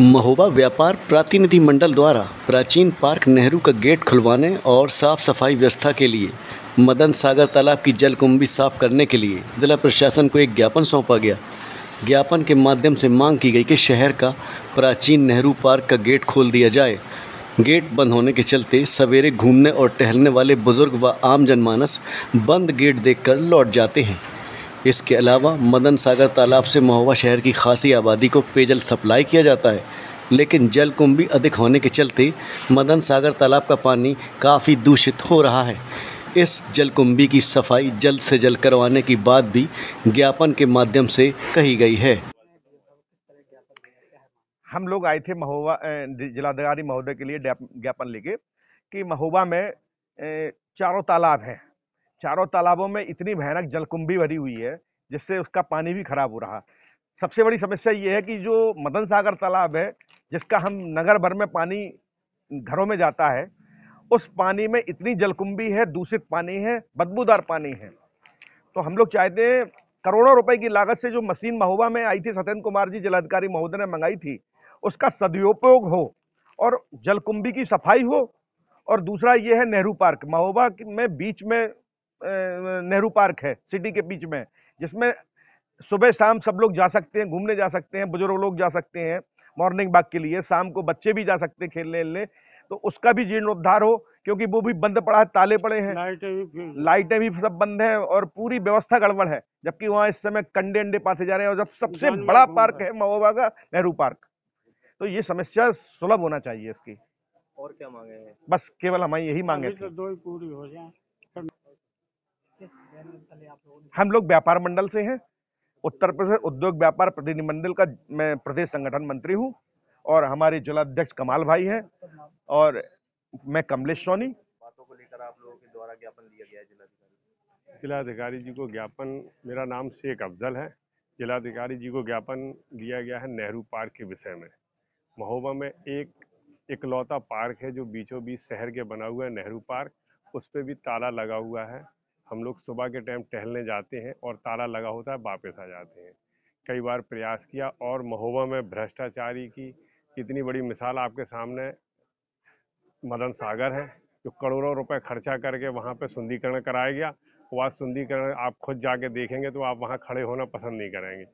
महोबा व्यापार प्रतिनिधि मंडल द्वारा प्राचीन पार्क नेहरू का गेट खुलवाने और साफ सफाई व्यवस्था के लिए मदन सागर तालाब की जलकुंभी साफ करने के लिए जिला प्रशासन को एक ज्ञापन सौंपा गया ज्ञापन के माध्यम से मांग की गई कि शहर का प्राचीन नेहरू पार्क का गेट खोल दिया जाए गेट बंद होने के चलते सवेरे घूमने और टहलने वाले बुजुर्ग व वा आम जनमानस बंद गेट देखकर लौट जाते हैं इसके अलावा मदन सागर तालाब से महोबा शहर की खासी आबादी को पेयजल सप्लाई किया जाता है लेकिन जल कुंभी अधिक होने के चलते मदन सागर तालाब का पानी काफ़ी दूषित हो रहा है इस जलकुंभी की सफाई जल्द से जल्द करवाने की बात भी ज्ञापन के माध्यम से कही गई है हम लोग आए थे महोबा जिलाधिकारी महोदय के लिए ज्ञापन लेके कि महोबा में चारों तालाब हैं चारों तालाबों में इतनी भयानक जलकुंभी भरी हुई है जिससे उसका पानी भी खराब हो रहा सबसे बड़ी समस्या ये है कि जो मदन सागर तालाब है जिसका हम नगर भर में पानी घरों में जाता है उस पानी में इतनी जलकुंभी है दूषित पानी है बदबूदार पानी है तो हम लोग चाहते हैं करोड़ों रुपए की लागत से जो मशीन महोबा में आई थी सत्येंद्र कुमार जी जिलाधिकारी महोदय ने मंगाई थी उसका सदुपयोग हो और जलकुंभी की सफाई हो और दूसरा ये है नेहरू पार्क महोबा में बीच में नेहरू पार्क है सिटी के बीच में जिसमें सुबह शाम सब लोग जा सकते हैं घूमने जा सकते हैं बुजुर्ग लोग जा सकते हैं मॉर्निंग वॉक के लिए शाम को बच्चे भी जा सकते हैं खेलने वेलने तो उसका भी जीर्णोद्धार हो क्योंकि वो भी बंद पड़ा है ताले पड़े हैं लाइटें भी लाइटें भी सब बंद है और पूरी व्यवस्था गड़बड़ है जबकि वहाँ इस समय कंडे अंडे पाते जा रहे हैं और जब सबसे बड़ा पार्क है महोबा का नेहरू पार्क तो ये समस्या सुलभ होना चाहिए इसकी और क्या मांगे हैं बस केवल हमारी यही मांगे तो दो ही पूरी हो जाए हम लोग व्यापार मंडल से हैं उत्तर प्रदेश उद्योग व्यापार प्रतिनिधिमंडल का मैं प्रदेश संगठन मंत्री हूँ और हमारे जिलाध्यक्ष कमाल भाई हैं और मैं कमलेश सोनी बातों को लेकर आप लोगों के द्वारा ज्ञापन दिया गया है जिलाधिकारी जिलाधिकारी जी को ज्ञापन मेरा नाम शेख अफजल है जिलाधिकारी जी को ज्ञापन दिया गया है नेहरू पार्क के विषय में महोबा में एक इकलौता पार्क है जो बीचों बीच शहर के बना हुआ है नेहरू पार्क उस पर भी ताला लगा हुआ है हम लोग सुबह के टाइम टहलने जाते हैं और ताला लगा होता है वापस आ जाते हैं कई बार प्रयास किया और महोबा में भ्रष्टाचारी की इतनी बड़ी मिसाल आपके सामने मदन सागर है जो करोड़ों रुपए खर्चा करके वहाँ पे सुंदीकरण कराया गया वहाँ सुंदीकरण आप खुद जाके देखेंगे तो आप वहाँ खड़े होना पसंद नहीं करेंगे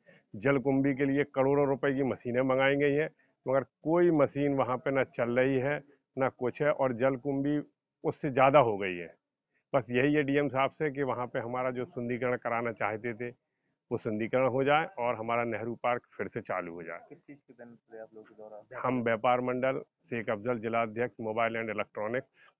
जलकुंभी के लिए करोड़ों रुपए की मशीनें मंगाई गई हैं मगर कोई मशीन वहाँ पे ना चल रही है ना कुछ है और जलकुंभी उससे ज़्यादा हो गई है बस यही है डीएम साहब से कि वहाँ पे हमारा जो सुंदीकरण कराना चाहते थे वो सुंदीकरण हो जाए और हमारा नेहरू पार्क फिर से चालू हो जाए किस चीज़ के आप द्वारा हम व्यापार मंडल शेख अफजल जिला अध्यक्ष मोबाइल एंड इलेक्ट्रॉनिक्स